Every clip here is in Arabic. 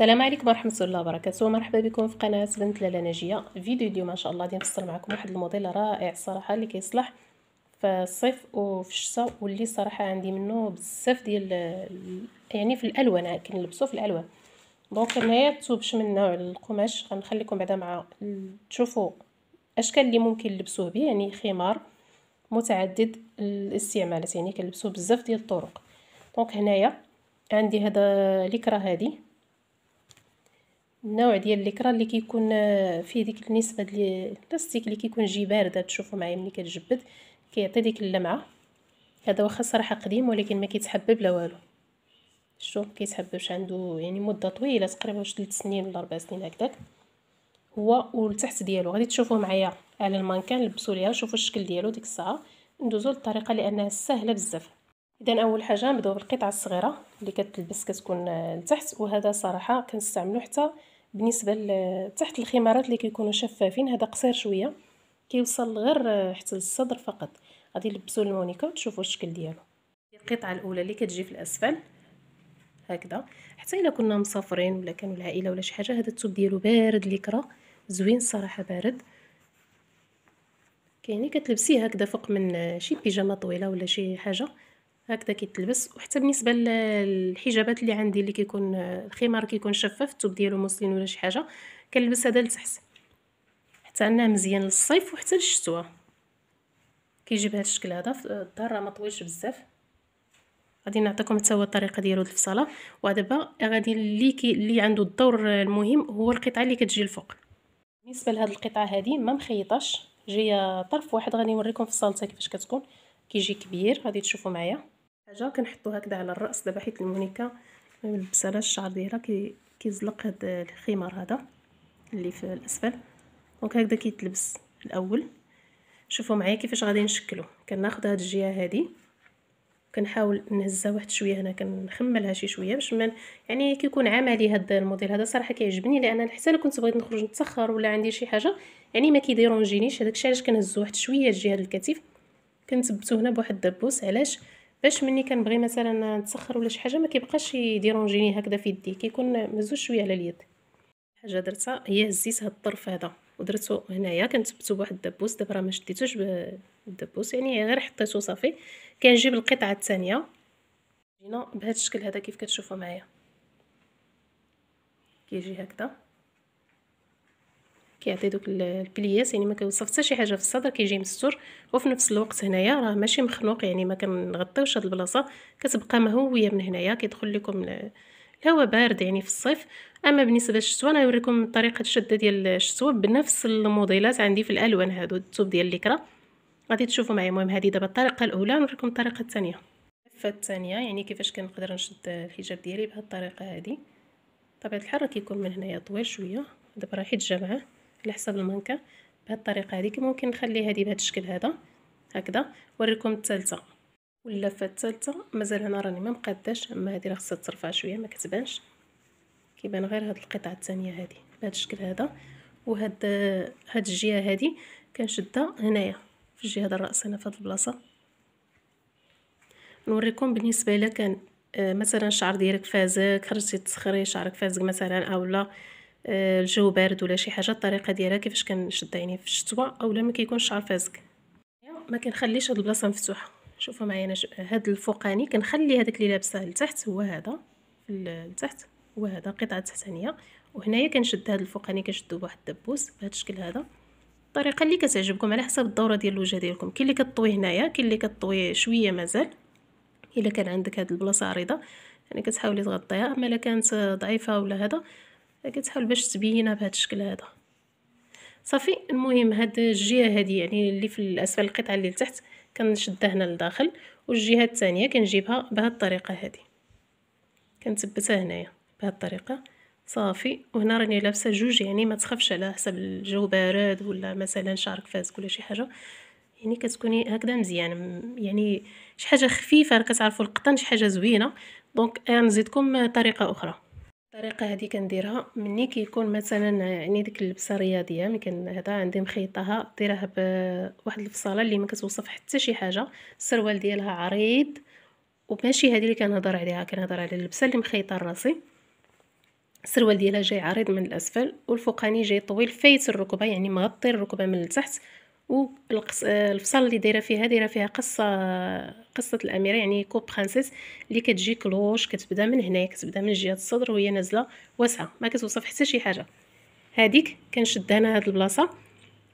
السلام عليكم ورحمة الله وبركاته مرحبا بكم في قناة بنت لالا ناجية فيديو اليوم ان شاء الله غادي نفصل معكم واحد الموديل رائع الصراحة اللي كيصلح في الصيف وفي الشتاء واللي صراحة عندي منه بزاف ديال يعني في الالوان كنلبسو في الالوان دونك هنايا التوبش من نوع القماش غنخليكم بعدا مع تشوفوا الاشكال اللي ممكن نلبسوه به يعني خمار متعدد الاستعمالات يعني كنلبسوه بزاف ديال الطرق دونك هنايا عندي هذا ليكرا هذه النوع ديال الكرا اللي كيكون آه، فيه ديك النسبه ديال البلاستيك اللي كيكون جي بارده تشوفوا معايا ملي كتجبد كيعطي ديك اللمعه هذا واخا صراحه قديم ولكن ما كيتحبب لا والو شوف كيتحببش عنده يعني مده طويله تقريبا واش 3 سنين ولا 4 سنين هكذاك هو والتحت ديالو غادي تشوفوه معايا على المانكان لبسوا ليها شوفوا الشكل ديالو ديك الساعه ندوزو للطريقه لانها سهله بزاف اذا اول حاجه نبداو بالقطعه الصغيره اللي كتلبس كتكون آه، لتحت وهذا صراحه كنستعملو حتى بالنسبه لتحت الخمارات اللي كيكونوا شفافين هذا قصير شويه كيوصل غير حتى للصدر فقط غادي نلبسوا المونيكا وتشوفوا الشكل ديالو القطعه الاولى اللي كتجي في الاسفل هكذا حتى الا كنا مسافرين ولا كانوا العائله ولا شي حاجه هذا التوب ديالو بارد ليكرا زوين الصراحه بارد كيعني كتلبسيه هكذا فوق من شي بيجامه طويله ولا شي حاجه هكذا كيتلبس وحتى بالنسبه للحجابات اللي عندي اللي كيكون آه، الخمار كيكون شفاف الثوب ديالو موسلين ولا شي حاجه كنلبس هذا لتحت حتى انه مزيان للصيف وحتى للشتوى كيجي بهذا الشكل هذا الظهر راه ما طويلش بزاف غادي نعطيكم حتى هو الطريقه ديالو الفصاله ودابا غادي اللي كي اللي عنده الدور المهم هو القطعه اللي كتجي الفوق بالنسبه لهاد القطعه هذه ما مخيطاش جايه طرف واحد غادي نوريكم فصالتها كيفاش كتكون كيجي كبير غادي تشوفوا معايا حاجه كنحطو هكذا على الراس دابا حيت المونيكا ما ملبسالاش الشعر ديالها كي كيزلق هاد الخمار هذا اللي في الاسفل دونك هكذا كيتلبس الاول شوفوا معايا كيفاش غادي نشكلو كناخذ هاد الجهه هادي كنحاول نهزها واحد شويه هنا كنخملها شي شويه باش من يعني كيكون عملي هاد الموديل هذا صراحه كيعجبني لان حتى لو كنت بغيت نخرج نتسخر ولا عندي شي حاجه يعني ما كيديرونجينيش هذاك الشيء علاش كنهزو واحد شويه الجهه الكتف كنثبتو هنا بواحد الدبوس علاش باش مني كنبغي مثلا نتسخر ولا شي حاجه ما كيبقاش يديرونجيني هكذا في يدي كيكون مزوج شويه على اليد حاجه درتها هي هزيت هاد الطرف هذا ودرتو هنايا كنثبتو بواحد الدبوس دابا راه ما شديتوش بالدبوس يعني غير حطيتو صافي كنجيب القطعه الثانيه جينا بهذا الشكل هذا كيف كتشوفوا معايا كيجي هكذا كيعطي دوك البلياس يعني ما كيوصف حتى شي حاجه في الصدر كيجي مستور وفي نفس الوقت هنايا راه ماشي مخنوق يعني ما كنغطيوش هاد البلاصه كتبقى مهويه من هنايا كيدخل لكم الهواء بارد يعني في الصيف اما بالنسبه للشتوى انا نوريكم طريقه الشده ديال الشتوى بنفس الموديلات عندي في الالوان هادو الثوب ديال الليكرا غادي تشوفوا معايا المهم هذه دابا الطريقه الاولى نوريكم الطريقه الثانيه اللفه الثانيه يعني كيفاش كنقدر نشد الحجاب ديالي بهاد الطريقه هذه طبيعه الحال كيكون من هنايا طويل شويه دابا راه حيت جا على حسب المانكا بهذه الطريقه هذيك ممكن نخلي هذه بهذا الشكل هذا هكذا وريكم الثالثه واللفه الثالثه مازال هنا راني ما مقاداش اما هذه راه خصها ترفع شويه ما كتبانش كيبان غير هاد القطعه الثانيه هذه بهذا الشكل هذا وهاد هاد الجهه هذه كنشدها هنايا في الجهه ديال الراس هنا في هاد البلاصه نوريكم بالنسبه الا كان آه، مثلا الشعر ديالك فازك خرجتي تسخري شعرك فازك مثلا اولا آه، الجو بارد ولا شي حاجه الطريقه ديالها كيفاش كنشد عيني في الشتوى اولا ما كيكونش شعر فازك ما كنخليش هاد البلاصه مفتوحه شوفوا معايا انا هاد الفوقاني كنخلي هذاك اللي لابسه لتحت هو هذا لتحت هو هذا قطعه تحتانيه وهنايا كنشد هاد الفوقاني كنشدو بواحد الدبوس بهذا الشكل هذا الطريقه اللي كتعجبكم على حسب الدوره ديال الوجه ديالكم كاين اللي كطوي هنايا كاين اللي كطوي شويه مازال الا كان عندك هاد البلاصه عريضه يعني كتحاولي تغطيها اما الا كانت ضعيفه ولا هذا كتحاول باش تبينها بهذا الشكل هذا صافي المهم هاد الجهه هادي يعني اللي في الاسفل القطعه اللي لتحت كنشدها هنا لداخل والجهه الثانيه كنجيبها بهاد الطريقه هادي كنثبتها هنايا بهاد الطريقه صافي وهنا راني لابسه جوج يعني ما تخافش على حسب الجو بارد ولا مثلا شعرك فاز ولا شي حاجه يعني كتكوني هكذا مزيان يعني شي حاجه خفيفه كتعرفوا القطن شي حاجه زوينه دونك غنزيدكم طريقه اخرى الطريقه هذه كنديرها مني كيكون مثلا يعني ديك اللبسه رياضيه ملي كن هذا عندي مخيطها ديرها بواحد الفصاله اللي ما كتوصف حتى شي حاجه السروال ديالها عريض وماشي هذه اللي كنهضر عليها كنهضر على اللبسه اللي مخيطه راسي السروال ديالها جاي عريض من الاسفل والفوقاني جاي طويل فايت الركبه يعني مغطي الركبه من التحت والفصال آه، اللي دايره فيها دايره فيها قصه قصه الاميره يعني كوب برانسيس اللي كتجي كلوش كتبدا من هنايا كتبدا من جهه الصدر وهي نازله واسعه ما كتوصف حتى شي حاجه هذيك كنشدها انا هاد البلاصه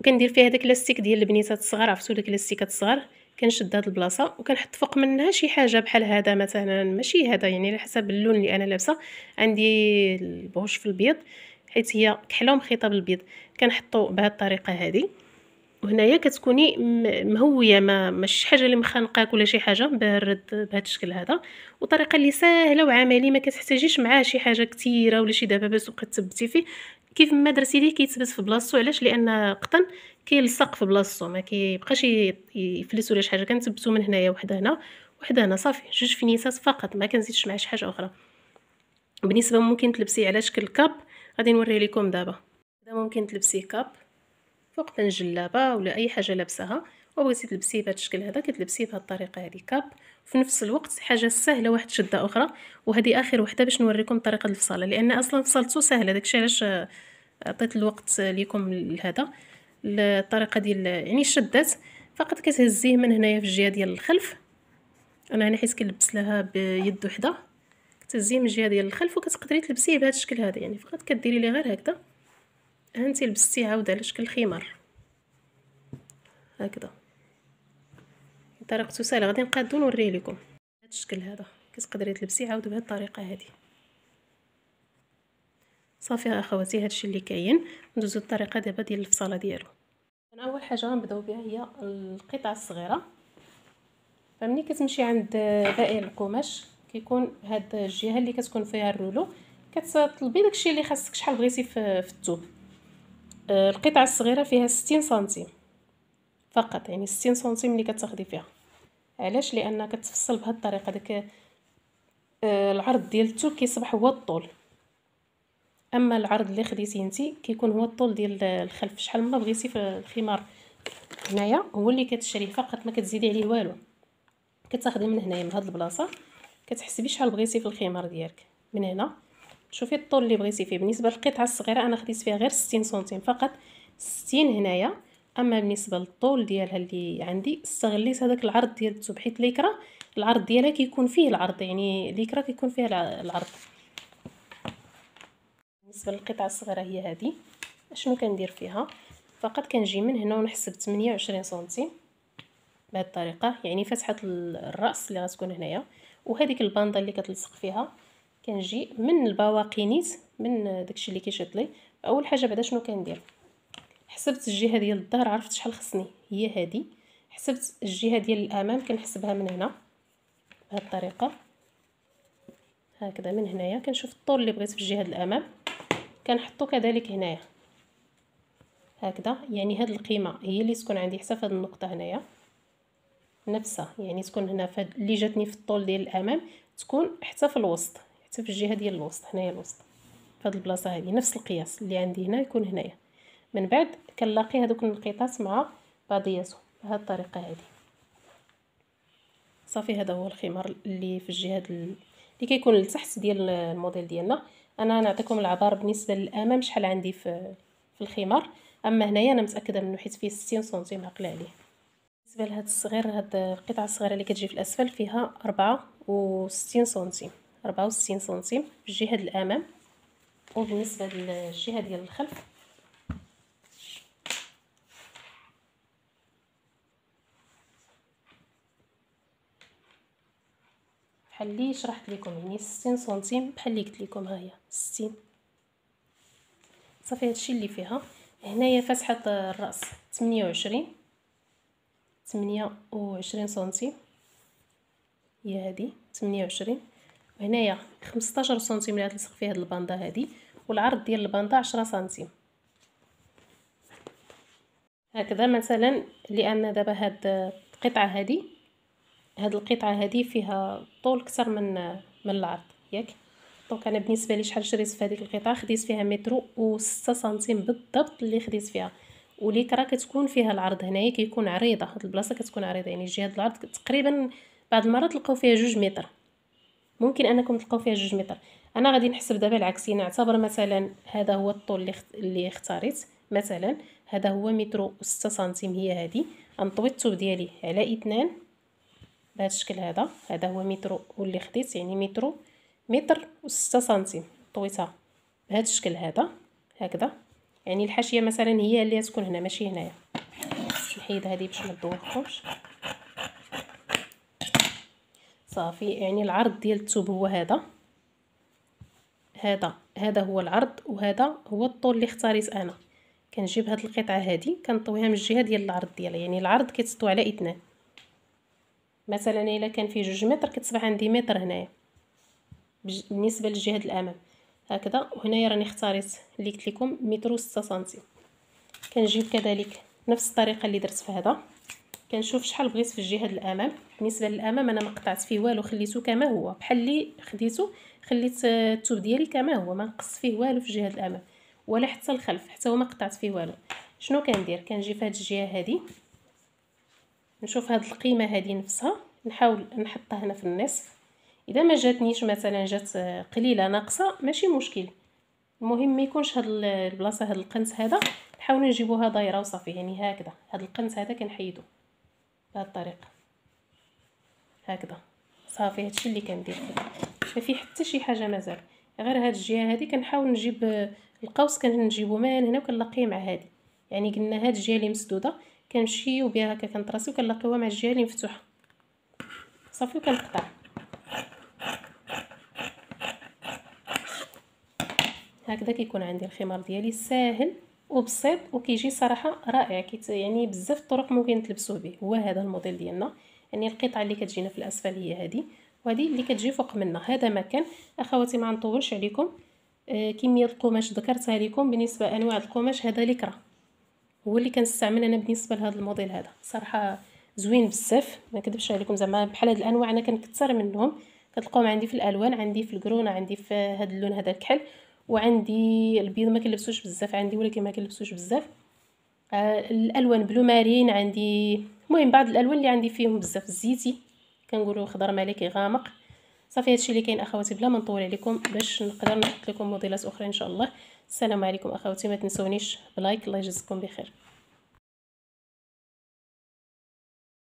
وكندير فيها داك لاستيك ديال البنيتات الصغار عرفتو داك لاستيكات الصغار كنشد هاد البلاصه وكنحط فوق منها شي حاجه بحال هذا مثلا ماشي هذا يعني على حسب اللون اللي انا لابسه عندي البوش في البيض حيت هي كحله ومخيطه بالبيض كنحطو بهاد الطريقه هذه وهنايا كتكوني مهويه ما مش حاجه اللي مخنقاك ولا شي حاجه بهرد بهذا الشكل هذا وطريقه اللي ساهله وعمليه ما كتحتاجيش معاه شي حاجه كثيره ولا شي دبابات وبقى تثبتي فيه كيف ما درتي ليه كيتثبت في بلاصتو علاش لان قطن كيلصق في بلاصتو ما كيبقاش يفلس ولا شي حاجه كنثبتو من هنايا وحده هنا وحده هنا صافي جوج فينيسات فقط ما كنزيدش معاه شي حاجه اخرى بالنسبه ممكن تلبسيه على شكل كاب غادي نوريه لكم دابا دا ممكن تلبسيه كاب وقت الجلابه ولا اي حاجه لابساها وبغيتي تلبسيه بهذا الشكل هذا كتلبسيه بهذه الطريقه هذه كاب في نفس الوقت حاجه سهله واحد شده اخرى وهذه اخر وحده باش نوريكم طريقه الفصاله لان اصلا فصلته سهله داكشي علاش عطيت الوقت ليكم لهذا الطريقه ديال يعني الشدات فقط كتهزيه من هنايا في الجهه ديال الخلف انا هنا حيت كنلبس لها بيد وحده كتهزيه من الجهه ديال الخلف وكتقدري تلبسيه بهذا الشكل هذا يعني فقط كديري ليه غير هكذا هانتي لبستي عاود على شكل خمار هكذا طريقته سهله غادي نقادو نوريه لكم هذا الشكل هذا كتقدري تلبسي عاود بهذه الطريقه هذه صافي اخواتي هادشي اللي كاين ندوزو الطريقه دابا ديال الفصاله ديالو اول حاجه غنبداو بها هي القطع الصغيره فملي كتمشي عند بائع القماش كيكون هاد الجهه اللي كتكون فيها الرولو كتطلبي داكشي اللي خاصك شحال بغيتي في الثوب آه، القطعة الصغيرة فيها ستين سنتيم فقط يعني ستين سنتيم اللي كتاخدي فيها علاش لان كتفصل بهاد الطريقه داك آه، العرض ديال التوب كيصبح هو الطول اما العرض اللي خديتي نتي كيكون هو الطول ديال الخلف شحال ما بغيتي في الخمار هنايا هو اللي كتشريه فقط ما كتزيدي عليه والو كتاخدي من هنايا من هاد البلاصه كتحسبي شحال بغيتي في الخمار ديالك من هنا شوفي الطول اللي بغيتي فيه بالنسبه للقطعه الصغيره انا خديت فيها غير 60 سنتيم فقط 60 هنايا اما بالنسبه للطول ديالها اللي عندي استغليت هذاك العرض ديال بحيث ليكرا العرض ديالها كيكون فيه العرض يعني ليكرا كيكون فيها العرض بالنسبه للقطعه الصغيره هي هذه اشنو كندير فيها فقط كنجي من هنا ونحسب 28 سنتيم بهذه الطريقه يعني فتحه الراس اللي غتكون هنايا وهذيك الباندا اللي كتلصق فيها كنجي من البواقينيس من داكشي اللي كيشد لي اول حاجه بعدا شنو كندير حسبت الجهه ديال الظهر عرفت شحال خصني هي هادي حسبت الجهه ديال الامام كنحسبها من هنا بهذه الطريقه هكذا من هنايا كنشوف الطول اللي بغيت في الجهه الامام كنحطو كذلك هنايا هكذا يعني هاد القيمه هي اللي تكون عندي حتى في هاد النقطه هنايا نفسها يعني تكون هنا فهاد اللي جاتني في الطول ديال الامام تكون حتى في الوسط حتى في الجهه ديال الوسط هنايا الوسط في هذه البلاصه هادي نفس القياس اللي عندي هنا يكون هنايا من بعد كنلاقي هادوك النقيطات مع بعضياتهم بهاد الطريقه هادي صافي هذا هو الخمار اللي في الجهه اللي كيكون لتحت ديال الموديل ديالنا انا نعطيكم العبار بالنسبه للامام شحال عندي في في الخمار اما هنايا انا متاكده منه حيت فيه 60 سنتيم عقل عليه بالنسبه لهاد الصغير هاد القطعه الصغيره اللي كتجي في الاسفل فيها 64 سنتيم أربعة وستين سنتيم في الجهة الأمام وبالنسبة للجهة ديال الخلف بحال لي شرحت لكم يعني ستين سنتيم بحال لي قلت لكم هاهي ستين صافي هادشي اللي فيها هنايا فتحة الراس تمنية وعشرين تمنية وعشرين سنتيم هي هادي تمنية وعشرين وهنايا 15 سنتيم اللي غتلصق فيه هاد الباندا هادي والعرض ديال الباندا 10 سنتيم هكذا مثلا لان دابا هاد القطعه هادي هاد القطعه هادي فيها طول اكثر من من العرض ياك دونك انا بالنسبه لي شحال شريت في هذيك القطعه خديت فيها مترو و6 سنتيم بالضبط اللي خديت فيها وليترا كتكون فيها العرض هنايا كيكون عريضه هاد البلاصه كتكون عريضه يعني جهه العرض تقريبا بعض المرات تلقاو فيها جوج متر ممكن انكم تلقاو فيها جوج متر انا غادي نحسب دابا العكسي نعتبر مثلا هذا هو الطول اللي اللي اختاريت مثلا هذا هو متر وستة سنتيم هي هذه غنطوي الثوب ديالي على اثنان بهذا الشكل هذا هذا هو متر واللي خديت يعني متر متر وستة سنتيم طويتها بهذا الشكل هذا هكذا يعني الحاشيه مثلا هي اللي تكون هنا ماشي هنايا نحيد هذه باش ما تدوخكمش صافي يعني العرض ديال الثوب هو هذا هذا هذا هو العرض وهذا هو الطول اللي اختاريت انا كنجيب هاد القطعه هادي كنطويها من الجهه ديال العرض ديالها يعني العرض كيتسطو على اثنان مثلا الا كان فيه جوج متر كتصبح عندي متر هنايا بالنسبه للجهه الامام هكذا وهنايا راني اختاريت اللي قلت لكم متر و 6 سنتيم كنجيب كذلك نفس الطريقه اللي درت في هذا كنشوف شحال بغيت في الجهه الامام بالنسبه للامام انا ما قطعت فيه والو خليته كما هو بحال اللي خديته خليت الثوب ديالي كما هو ما نقص فيه والو في الجهه الامام ولا حتى الخلف حتى هو ما قطعت فيه والو شنو كندير كنجي في هاد الجهه هادي نشوف هاد القيمه هادي نفسها نحاول نحطها هنا في النصف اذا ما جاتنيش مثلا جات قليله ناقصه ماشي مشكل المهم ما يكونش هاد البلاصه هاد القنص هذا نحاول نجيبوها دايره وصافي يعني هكذا هاد القنص هذا كنحيدو بهاد الطريقه هكذا صافي هادشي اللي كندير فيه ما فيه حتى شي حاجه مازال غير هاد الجهه هادي كنحاول نجيب القوس كنجيبو من هنا وكنلاقيه مع هادي يعني قلنا هاد الجهه اللي مسدوده كنمشيو بها هكا كنطراسي كنلاقيوها مع الجهه اللي مفتوحه صافي وكنقطع هكذا كيكون عندي الخمار ديالي ساهل وبسيط وكيجي صراحه رائع كيت يعني بزاف الطرق ممكن تلبسوه به هو هذا الموديل ديالنا يعني القطعه اللي كتجينا في الاسفل هي هذه وهذه اللي كتجي فوق منا هذا مكان اخواتي ما نطولش عليكم آه كميه القماش ذكرتها لكم بالنسبه انواع القماش هذا ليكرا هو اللي كنستعمل انا بالنسبه لهذا الموديل هذا صراحه زوين بزاف ما نكذبش عليكم زعما بحال هاد الانواع انا كنكثر منهم كتلقاهم عندي في الالوان عندي في الكرونه عندي في هاد اللون هذا الكحل وعندي البيض ما كنلبسوش بزاف عندي ولكن ما كنلبسوش بزاف آه الالوان بلو مارين عندي المهم بعض الالوان اللي عندي فيهم بزاف الزيتي كنقولوا خضر ملكي غامق صافي هادشي اللي كاين اخواتي بلا ما نطول عليكم باش نقدر نحط لكم موديلات اخرى ان شاء الله السلام عليكم اخواتي ما تنسونيش بلايك الله يجزيكم بخير